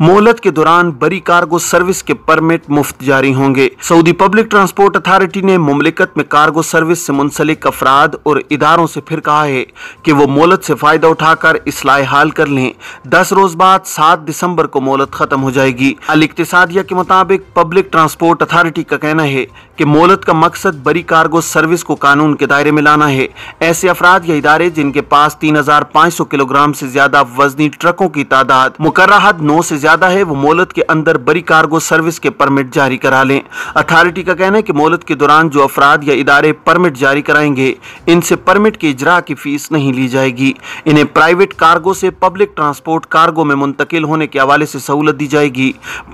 मोहलत के दौरान बड़ी कार्गो सर्विस के परमिट मुफ्त जारी होंगे सऊदी पब्लिक ट्रांसपोर्ट अथॉरिटी ने मुमलिकत में कार्गो सर्विस से मुंसलिक अफराद और इदारों से फिर कहा है कि वो मोहलत से फायदा उठाकर इसलाह हाल कर लें दस रोज बाद सात दिसंबर को मोहलत खत्म हो जाएगी अल इकतिया के मुताबिक पब्लिक ट्रांसपोर्ट अथॉरिटी का कहना है कि मोहलत का मकसद बड़ी कार्गो सर्विस को कानून के दायरे में लाना है ऐसे अफराद या इदारे जिनके पास तीन हजार पाँच सौ किलोग्राम से ज्यादा वजनी ट्रकों की तादाद मुकर्राहत नौ से ज़्यादा है वो मोलत के अंदर बड़ी कार्गो सर्विस के परमिट जारी करा लें अथॉरिटी का कहना है कि मोलत के दौरान जो अफराद या इदारे परमिट जारी कराएंगे इनसे परमिट के इजरा की फ़ीस नहीं ली जाएगी इन्हें प्राइवेट कार्गो से पब्लिक ट्रांसपोर्ट कार्गो में मुंतकिल होने के हवाले से सहूलत दी जाएगी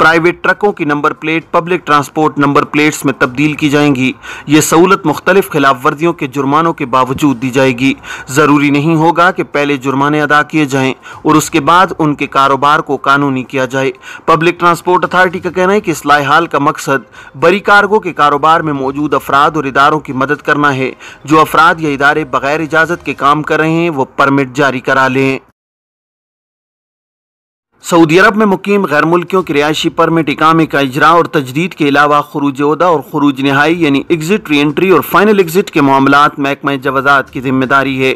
प्राइवेट ट्रकों की number plate public transport number plates में तब्दील की जाएंगी ये सहूलत मुख्तलिफ खिलाफ वर्जियों के जुर्मानों के बावजूद दी जाएगी ज़रूरी नहीं होगा कि पहले जुर्माने अदा किए जाएं और उसके बाद उनके कारोबार को कानूनी किया किया जाए पब्लिक ट्रांसपोर्ट अथॉरिटी का कहना है कि इस लाइहाल का मकसद बड़ी कार्गो के कारोबार में मौजूद अफराद और इदारों की मदद करना है जो अफराद या इदारे बगैर इजाजत के काम कर रहे हैं वो परमिट जारी करा लें सऊदी अरब में मुकीम गैर मुल्कियों की रिहायशी परमिट इकामे का इजरा और तजदीद के अलावा खरूज उदा और खरूज नहाई यानी एग्जिट री एंट्री और फाइनल एग्जिट के मामला महकमा जवाजात की जिम्मेदारी है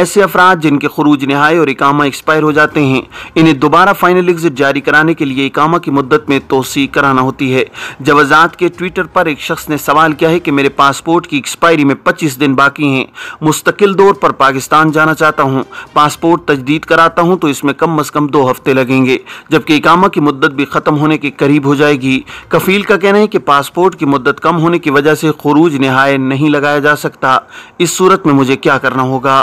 ऐसे अफराद जिनके खरूज नहाई और इकामा एक्सपायर हो जाते हैं इन्हें दोबारा फाइनल एग्जिट जारी कराने के लिए इकामा की मुद्दत में तोसी कराना होती है जवाजात के ट्विटर पर एक शख्स ने सवाल किया है कि मेरे पासपोर्ट की एक्सपायरी में पच्चीस दिन बाकी हैं मुस्तकिल दौर पर पाकिस्तान जाना चाहता हूँ पासपोर्ट तजदीद कराता हूँ तो इसमें कम अज़ कम दो हफ्ते लगें लगेंगे जबकि इकामा की मुद्दत भी ख़त्म होने के करीब हो जाएगी कफील का कहना है कि पासपोर्ट की मुद्दत कम होने की वजह से खरूज नहाय नहीं लगाया जा सकता इस सूरत में मुझे क्या करना होगा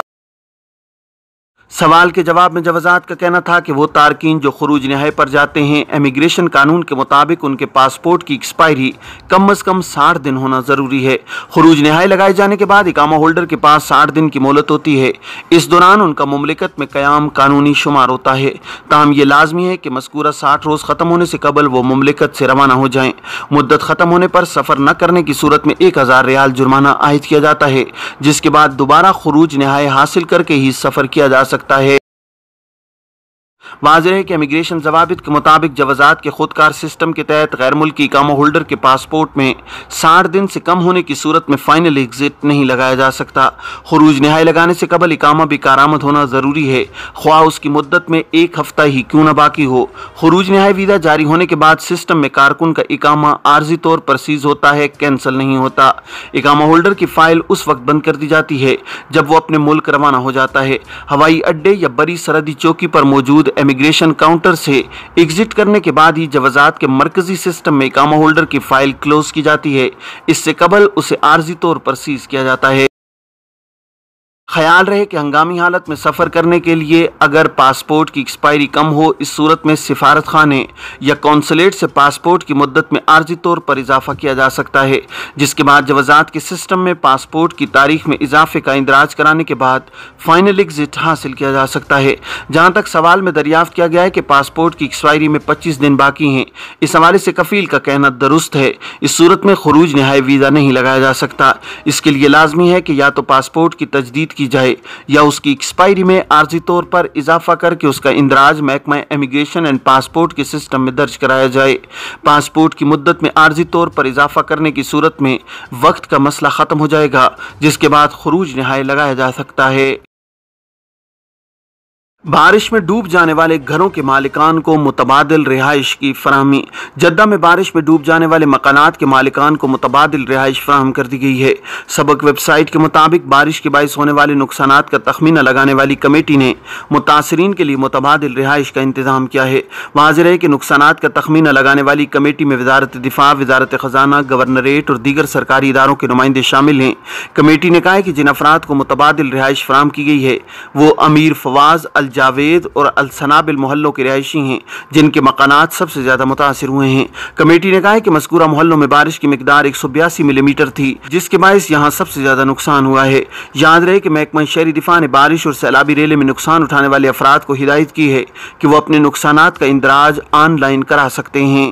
सवाल के जवाब में जवाजात का कहना था कि वो तारकिन जो खरूज नहाय पर जाते हैं इमिग्रेशन कानून के मुताबिक उनके पासपोर्ट की एक्सपायरी कम अज कम साठ दिन होना ज़रूरी है खरूज नहाय लगाए जाने के बाद इकामा होल्डर के पास साठ दिन की मोहलत होती है इस दौरान उनका ममलिकत में क्याम कानूनी शुमार होता है ताहम ये लाजमी है कि मस्कूरा साठ रोज़ ख़त्म होने से कबल वो ममलिकत से रवाना हो जाए मुद्दत ख़त्म होने पर सफ़र न करने की सूरत में एक हज़ार रियाल जुर्माना आयद किया जाता है जिसके बाद दोबारा खरूज नहाय हासिल करके ही सफ़र किया जा सकता सकता है माजरे के इमिग्रेशन जवाबित के मुताबिक जवाजात के खुदकार सिस्टम के तहत गैर मुल्की कामो होल्डर के पासपोर्ट में साठ दिन से कम होने की सूरत में फाइनल एग्जिट नहीं लगाया जा सकता खरूज नहाई लगाने से कबल इकामा भी कारामद होना ज़रूरी है ख्वाह उसकी मुद्दत में एक हफ्ता ही क्यों न बाकी हो खरूज नहाई वीज़ा जारी होने के बाद सिस्टम में कारकुन का इकामा आर्जी तौर पर सीज होता है कैंसिल नहीं होता इकामा होल्डर की फाइल उस वक्त बंद कर दी जाती है जब वो अपने मुल्क रवाना हो जाता है हवाई अड्डे या बड़ी सरहदी चौकी पर मौजूद इमिग्रेशन काउंटर से एग्जिट करने के बाद ही जवाजात के मरकजी सिस्टम में इकामा होल्डर की फाइल क्लोज की जाती है इससे कबल उसे आर्जी तौर पर सीज किया जाता है ख्याल रहे कि हंगामी हालत में सफ़र करने के लिए अगर पासपोर्ट की एक्सपायरी कम हो इस सूरत में सिफारत खाने या कौंसलेट से पासपोर्ट की मदत में आर्जी तौर पर इजाफा किया जा सकता है जिसके बाद जवाजात के सिस्टम में पासपोर्ट की तारीख में इजाफे का इंदराज कराने के बाद फाइनल एग्जिट हासिल किया जा सकता है जहाँ तक सवाल में दरियाफ्त किया गया है कि पासपोर्ट की एक्सपायरी में पच्चीस दिन बाकी हैं इस हवाले से कफील का कहना दुरुस्त है इस सूरत में खरूज नहाय वीज़ा नहीं लगाया जा सकता इसके लिए लाजमी है कि या तो पासपोर्ट की तजदीद की जाए या उसकी एक्सपायरी में आर्जी तौर पर इजाफा करके उसका इंदराज महकमा इमिग्रेशन एंड पासपोर्ट के सिस्टम में दर्ज कराया जाए पासपोर्ट की मुद्दत में आर्जी तौर पर इजाफा करने की सूरत में वक्त का मसला ख़त्म हो जाएगा जिसके बाद खरूज नहाय लगाया जा सकता है बारिश में डूब जाने वाले घरों के मालिकान को मुतबादल रिहाइश की फरहमी जद्दा में बारिश में डूब जाने वाले मकानात के मालिकान को मुतबादल रिहाइश फराहम कर दी गई है सबक वेबसाइट के मुताबिक बारिश के बायस होने वाले नुकसान का तखमीना लगाने वाली कमेटी ने मुतासरीन के लिए मुतबादल रिहाइश का इंतजाम किया है वाजर है कि नुकसान का तखमीना लगाने वाली कमेटी में वजारत दिफा वजारत ख़जाना गवर्नरेट और दीगर सरकारी इदारों के नुमाइंदे शामिल हैं कमेटी ने कहा है कि जिन अफराद को मुतबादल रिहाइश फराम की गई है वो अमीर फवाज अल जावेद और अलसनाबिल मोहल्लों के रहायशी हैं जिनके मकाना सबसे ज़्यादा मुतासर हुए हैं कमेटी ने कहा है कि मस्कूरा मोहल्लों में बारिश की मकदार एक सौ बयासी मिलीमीटर थी जिसके बायस यहाँ सबसे ज़्यादा नुकसान हुआ है याद रहे कि महकमा शहरी दिफा ने बारिश और सैलाबी रेले में नुकसान उठाने वाले अफराद को हिदायत की है कि वो अपने नुकसान का इंदराज ऑनलाइन करा सकते हैं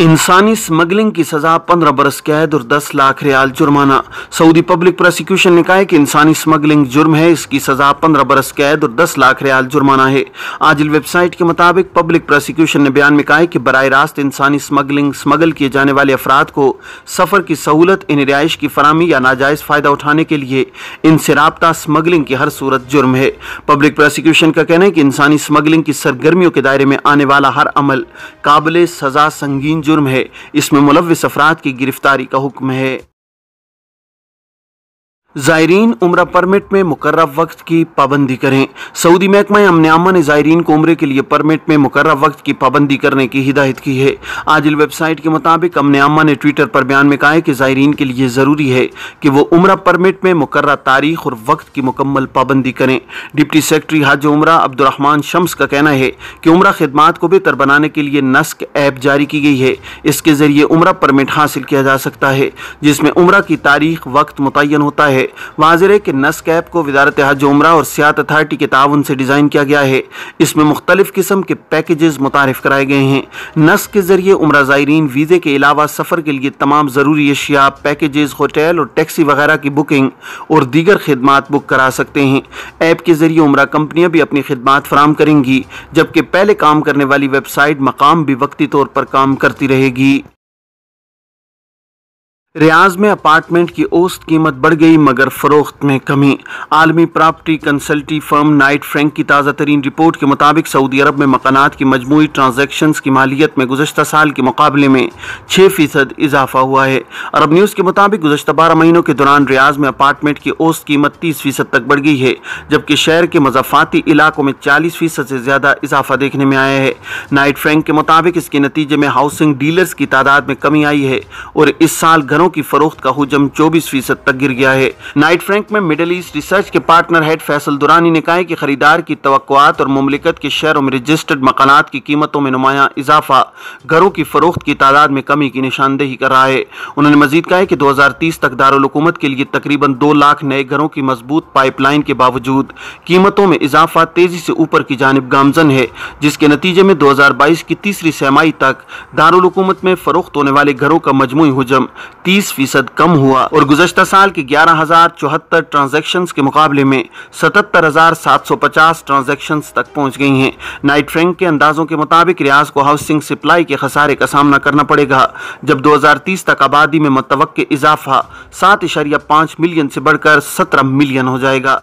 इंसानी स्मगलिंग की सजा पंद्रह बरस कैद और दस लाख रियाल जुर्माना सऊदी पब्लिक प्रोसिक्यूशन ने कहा है कि इंसानी स्मगलिंग जुर्म है इसकी सजा पंद्रह बरस कैद और दस लाख रियाल जुर्माना है आज वेबसाइट के मुताबिक पब्लिक प्रोसिक्यूशन ने बयान में कहा है कि बर रास्त इंसानी स्मगलिंग स्मगल किए जाने वाले अफराद को सफर की सहूलत इन रिहाइश की फरामी या नाजायज फायदा उठाने के लिए इनसे रबता स्मगलिंग की हर सूरत जुर्म है पब्लिक प्रोसिक्यूशन का कहना है कि इंसानी स्मगलिंग की सरगर्मियों के दायरे में आने वाला हर अमल काबिल सजा संगीन जुर्म है इसमें मुलविस अफराद की गिरफ्तारी का हुक्म है ज़ायरीन उम्र परमिट में मुकर वक्त की पाबंदी करें सऊदी महकमा अमनामा ने ज़ायरीन को उम्र के लिए परमिट में मुकर वक्त की पाबंदी करने की हिदायत की है आजिल वेबसाइट के मुताबिक अमनामा ने ट्विटर पर बयान में कहा है कि ज़ायरीन के लिए ज़रूरी है कि वो उम्र परमिट में मुकर तारीख और वक्त की मुकम्मल पाबंदी करें डिप्टी सेक्रेटरी हज उम्र अब्दुलरहमान शम्स का कहना है कि उम्र खदमात को बेहतर बनाने के लिए नस्क ऐप जारी की गई है इसके ज़रिए उम्र परमिट हासिल किया जा सकता है जिसमें उम्र की तारीख वक्त मुतन होता है वाजर के नस कैप को वजारत हज उम्र और सियात अथार्टी के ताउन से डिज़ाइन किया गया है इसमें मुख्तलिफ़ किस्म के पैकेजेस मुतारफ़ कराए गए हैं नस के ज़रिए उम्र ज़ायरीन वीज़े के अलावा सफ़र के लिए तमाम ज़रूरी अशिया पैकेजेस होटल और टैक्सी वगैरह की बुकिंग और दीगर खदमात बुक करा सकते हैं ऐप के ज़रिए उम्र कंपनियां भी अपनी खदमात फराम करेंगी जबकि पहले काम करने वाली वेबसाइट मकाम भी वक्ती तौर पर काम करती रहेगी रियाज में अपार्टमेंट की औसत कीमत बढ़ गई मगर फरोख्त में कमी आलमी property consultancy firm Knight Frank की ताज़ा तरीन रिपोर्ट के मुताबिक सऊदी अरब में मकानात की मजमू ट्रांजेक्शन की मालियत में गुजशत साल के मुकाबले में छः फ़ीसद इजाफा हुआ है अरब न्यूज़ के मुताबिक गुजशत बारह महीनों के दौरान रियाज में अपार्टमेंट की औसत कीमत तीस फ़ीसद तक बढ़ गई है जबकि शहर के मजाफाती इलाकों में चालीस फ़ीसद से ज़्यादा इजाफा देखने में आया है नाइट फ्रेंक के मुताबिक इसके नतीजे में हाउसिंग डीलर्स की तादाद में कमी आई है और इस साल घर घरों की फरोख्त का हजम चौबीस फीसद तक गिर गया है नाइट फ्रैंक में मिडल ईस्ट रिसर्च के पार्टनर हेड फैसल दुरानी ने कहा कि खरीदार की तवक्कुआत और ममलिकत के शहरों में रजिस्टर्ड मकान की कीमतों में नुमाया इजाफा घरों की फरोख्त की तादाद में कमी की निशानदेही कर रहा है उन्होंने मजीद कहा कि दो हजार तीस तक दारकूमत के लिए तकरीबन दो लाख नए घरों की मजबूत पाइपलाइन के बावजूद कीमतों में इजाफा तेजी से ऊपर की जानब गामजन है जिसके नतीजे में दो हजार बाईस की तीसरी सहमाई तक दारकूमत में फरोख्त होने वाले घरों का मजमू हजम तीस फीसद कम हुआ और गुजशत साल की ग्यारह हजार चौहत्तर ट्रांजेक्शन के मुकाबले में सतहत्तर हजार सात सौ पचास ट्रांजेक्शन तक पहुँच गई है नाइट फ्रेंक के अंदाजों के मुताबिक रियाज को हाउसिंग सप्लाई के खसारे का सामना करना पड़ेगा जब दो हजार तीस तक आबादी में मतवक इजाफा सात इशारिया पाँच मिलियन से बढ़कर सत्रह मिलियन हो जाएगा